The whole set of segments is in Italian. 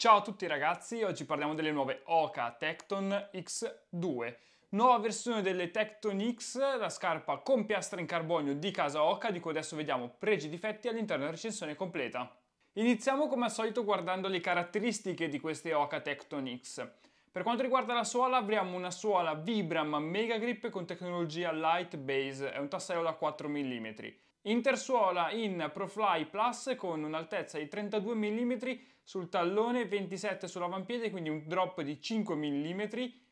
Ciao a tutti ragazzi, oggi parliamo delle nuove Oka Tecton X2. Nuova versione delle Tecton X, la scarpa con piastra in carbonio di casa Oka, di cui adesso vediamo pregi e difetti all'interno della recensione completa. Iniziamo come al solito guardando le caratteristiche di queste Oka Tecton X. Per quanto riguarda la suola avremo una suola Vibram Mega Grip con tecnologia Light Base, è un tassello da 4 mm. Intersuola in Profly Plus con un'altezza di 32 mm sul tallone, 27 sull'avampiede, quindi un drop di 5 mm.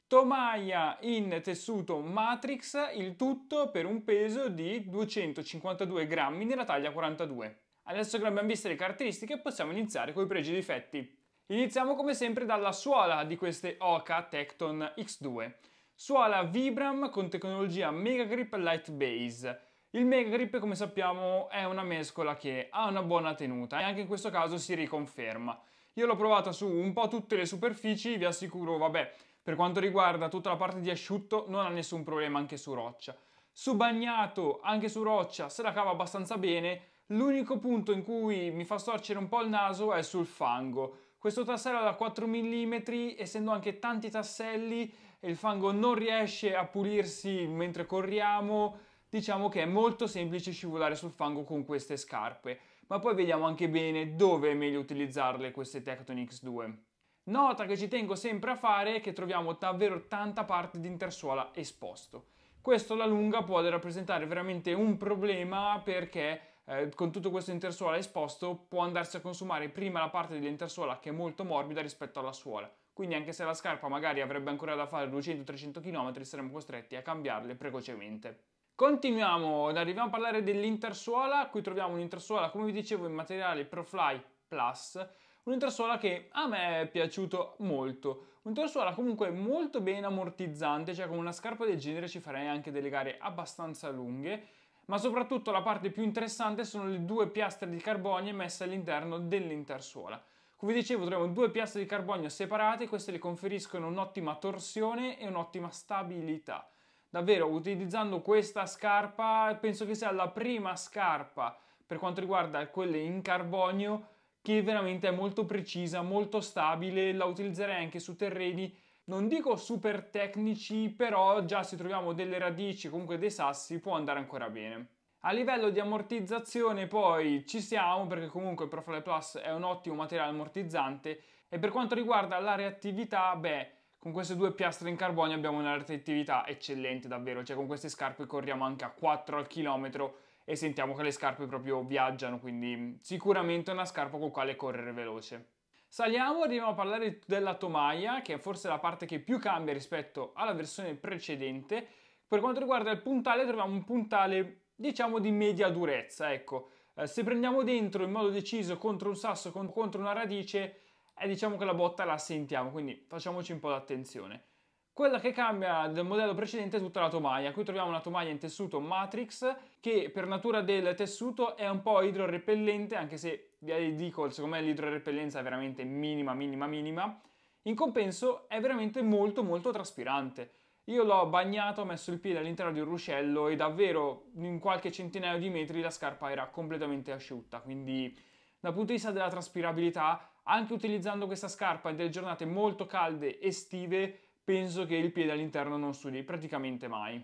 Tomaia in tessuto Matrix, il tutto per un peso di 252 grammi nella taglia 42. Adesso che abbiamo visto le caratteristiche possiamo iniziare con i pregi e i difetti. Iniziamo come sempre dalla suola di queste Oka Tecton X2. Suola Vibram con tecnologia Mega Grip Light Base il Megagrip, come sappiamo, è una mescola che ha una buona tenuta e anche in questo caso si riconferma. Io l'ho provata su un po' tutte le superfici, vi assicuro, vabbè, per quanto riguarda tutta la parte di asciutto non ha nessun problema anche su roccia. Su bagnato, anche su roccia, se la cava abbastanza bene, L'unico punto in cui mi fa storcere un po' il naso è sul fango. Questo tassello è da 4 mm, essendo anche tanti tasselli, il fango non riesce a pulirsi mentre corriamo, Diciamo che è molto semplice scivolare sul fango con queste scarpe, ma poi vediamo anche bene dove è meglio utilizzarle queste Tecton 2 Nota che ci tengo sempre a fare è che troviamo davvero tanta parte di intersuola esposto. Questo alla lunga può rappresentare veramente un problema perché eh, con tutto questo intersuola esposto può andarsi a consumare prima la parte dell'intersuola che è molto morbida rispetto alla suola. Quindi anche se la scarpa magari avrebbe ancora da fare 200-300 km saremmo costretti a cambiarle precocemente. Continuiamo arriviamo a parlare dell'intersuola. Qui troviamo un'intersuola, come vi dicevo, in materiale ProFly Plus. Un'intersuola che a me è piaciuto molto. Un'intersuola comunque molto ben ammortizzante, cioè con una scarpa del genere ci farei anche delle gare abbastanza lunghe. Ma soprattutto la parte più interessante sono le due piastre di carbonio messe all'interno dell'intersuola. Come vi dicevo troviamo due piastre di carbonio separate, queste le conferiscono un'ottima torsione e un'ottima stabilità. Davvero, utilizzando questa scarpa, penso che sia la prima scarpa per quanto riguarda quelle in carbonio che veramente è molto precisa, molto stabile, la utilizzerei anche su terreni non dico super tecnici, però già se troviamo delle radici, comunque dei sassi, può andare ancora bene. A livello di ammortizzazione poi ci siamo perché comunque il Profile Plus è un ottimo materiale ammortizzante e per quanto riguarda la reattività, beh, con queste due piastre in carbonio abbiamo una rettettività eccellente davvero, cioè con queste scarpe corriamo anche a 4 al chilometro e sentiamo che le scarpe proprio viaggiano, quindi mm, sicuramente una scarpa con quale correre veloce. Saliamo, arriviamo a parlare della tomaia, che è forse la parte che più cambia rispetto alla versione precedente. Per quanto riguarda il puntale troviamo un puntale diciamo di media durezza, ecco. Eh, se prendiamo dentro in modo deciso contro un sasso, con contro una radice, e diciamo che la botta la sentiamo, quindi facciamoci un po' d'attenzione. Quella che cambia dal modello precedente è tutta la tomaia. Qui troviamo una tomaia in tessuto Matrix che per natura del tessuto è un po' idrorepellente, anche se vi dico, secondo me l'idrorepellenza è veramente minima, minima, minima. In compenso è veramente molto, molto traspirante. Io l'ho bagnato, ho messo il piede all'interno di un ruscello e davvero in qualche centinaio di metri la scarpa era completamente asciutta, quindi dal punto di vista della traspirabilità anche utilizzando questa scarpa in delle giornate molto calde estive, penso che il piede all'interno non sudi praticamente mai.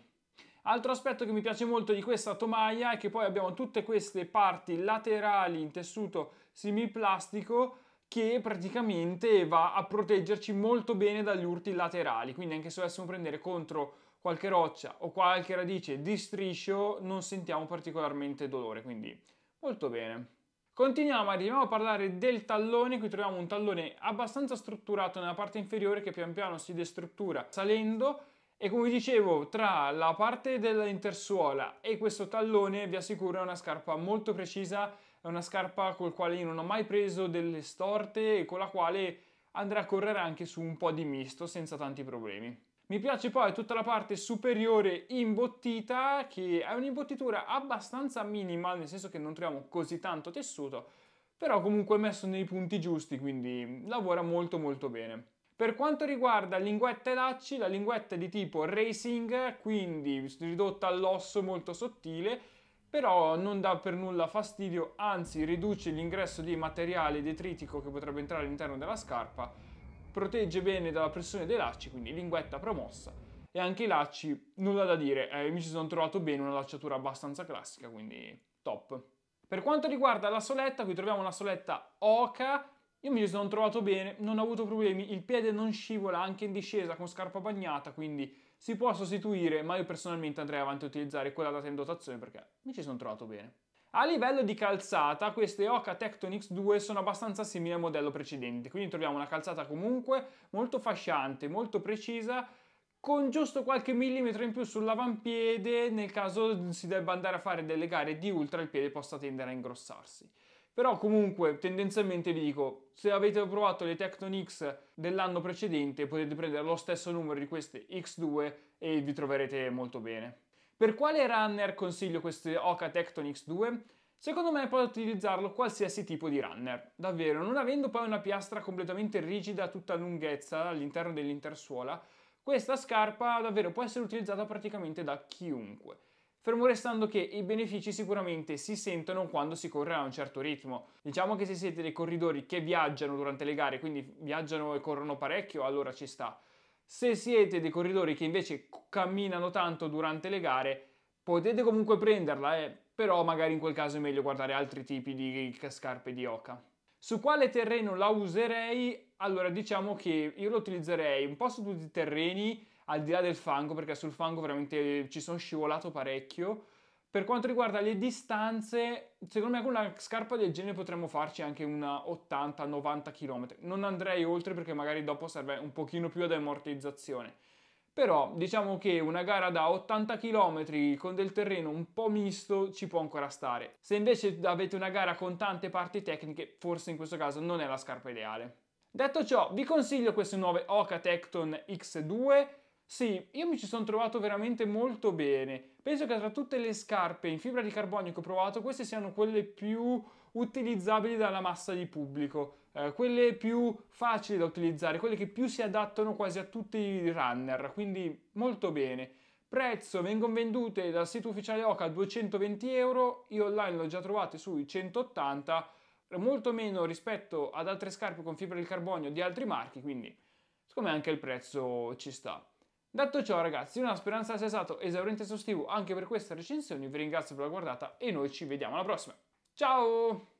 Altro aspetto che mi piace molto di questa tomaia è che poi abbiamo tutte queste parti laterali in tessuto semiplastico che praticamente va a proteggerci molto bene dagli urti laterali, quindi anche se dovessimo prendere contro qualche roccia o qualche radice di striscio non sentiamo particolarmente dolore, quindi molto bene. Continuiamo, arriviamo a parlare del tallone, qui troviamo un tallone abbastanza strutturato nella parte inferiore che pian piano si destruttura salendo e come dicevo tra la parte dell'intersuola e questo tallone vi assicuro è una scarpa molto precisa, è una scarpa col quale io non ho mai preso delle storte e con la quale andrà a correre anche su un po' di misto senza tanti problemi. Mi piace poi tutta la parte superiore imbottita, che è un'imbottitura abbastanza minima, nel senso che non troviamo così tanto tessuto, però comunque messo nei punti giusti, quindi lavora molto molto bene. Per quanto riguarda linguetta e lacci, la linguetta è di tipo racing, quindi ridotta all'osso molto sottile, però non dà per nulla fastidio, anzi riduce l'ingresso di materiale detritico che potrebbe entrare all'interno della scarpa protegge bene dalla pressione dei lacci, quindi linguetta promossa e anche i lacci, nulla da dire, eh, mi ci sono trovato bene, una lacciatura abbastanza classica, quindi top. Per quanto riguarda la soletta, qui troviamo una soletta oca, io mi ci sono trovato bene, non ho avuto problemi, il piede non scivola anche in discesa con scarpa bagnata, quindi si può sostituire, ma io personalmente andrei avanti a utilizzare quella data in dotazione perché mi ci sono trovato bene. A livello di calzata, queste Oka Tectonix 2 sono abbastanza simili al modello precedente, quindi troviamo una calzata comunque molto fasciante, molto precisa, con giusto qualche millimetro in più sull'avampiede nel caso si debba andare a fare delle gare di ultra il piede possa tendere a ingrossarsi. Però comunque tendenzialmente vi dico, se avete provato le Tecton X dell'anno precedente potete prendere lo stesso numero di queste X2 e vi troverete molto bene. Per quale runner consiglio queste Oka Tectonix 2? Secondo me puoi utilizzarlo qualsiasi tipo di runner, davvero, non avendo poi una piastra completamente rigida a tutta lunghezza all'interno dell'intersuola, questa scarpa davvero può essere utilizzata praticamente da chiunque. Fermo restando che i benefici sicuramente si sentono quando si corre a un certo ritmo. Diciamo che se siete dei corridori che viaggiano durante le gare, quindi viaggiano e corrono parecchio, allora ci sta se siete dei corridori che invece camminano tanto durante le gare, potete comunque prenderla, eh, però magari in quel caso è meglio guardare altri tipi di scarpe di oca. Su quale terreno la userei? Allora diciamo che io la utilizzerei un po' su tutti i terreni, al di là del fango, perché sul fango veramente ci sono scivolato parecchio, per quanto riguarda le distanze, secondo me con una scarpa del genere potremmo farci anche una 80-90 km. Non andrei oltre perché magari dopo serve un pochino più ad ammortizzazione. Però diciamo che una gara da 80 km con del terreno un po' misto ci può ancora stare. Se invece avete una gara con tante parti tecniche, forse in questo caso non è la scarpa ideale. Detto ciò, vi consiglio queste nuove Oka Tecton X2 sì, io mi ci sono trovato veramente molto bene. Penso che tra tutte le scarpe in fibra di carbonio che ho provato, queste siano quelle più utilizzabili dalla massa di pubblico, eh, quelle più facili da utilizzare, quelle che più si adattano quasi a tutti i runner, quindi molto bene. Prezzo, vengono vendute dal sito ufficiale Oca a 220 euro, io online l'ho già trovate sui 180, molto meno rispetto ad altre scarpe con fibra di carbonio di altri marchi, quindi siccome anche il prezzo ci sta. Detto ciò ragazzi, una speranza sia stato esauriente e esaustivo anche per questa recensione, vi ringrazio per la guardata e noi ci vediamo alla prossima. Ciao!